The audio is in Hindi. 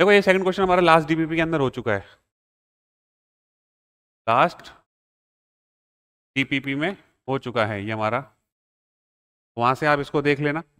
देखो ये सेकंड क्वेश्चन हमारा लास्ट डीपीपी के अंदर हो चुका है लास्ट डीपीपी में हो चुका है ये हमारा वहाँ से आप इसको देख लेना